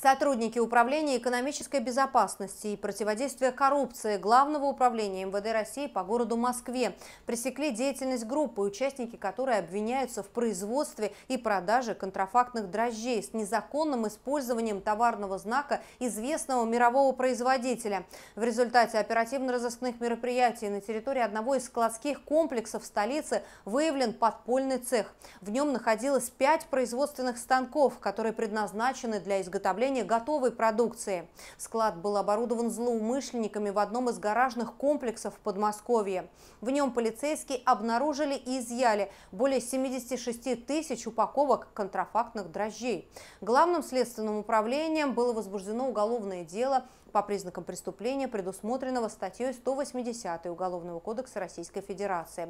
Сотрудники Управления экономической безопасности и противодействия коррупции Главного управления МВД России по городу Москве пресекли деятельность группы, участники которой обвиняются в производстве и продаже контрафактных дрожжей с незаконным использованием товарного знака известного мирового производителя. В результате оперативно-розыскных мероприятий на территории одного из складских комплексов столицы выявлен подпольный цех. В нем находилось пять производственных станков, которые предназначены для изготовления движения готовой продукции. Склад был оборудован злоумышленниками в одном из гаражных комплексов в Подмосковье. В нем полицейские обнаружили и изъяли более 76 тысяч упаковок контрафактных дрожжей. Главным следственным управлением было возбуждено уголовное дело по признакам преступления, предусмотренного статьей 180 Уголовного кодекса Российской Федерации.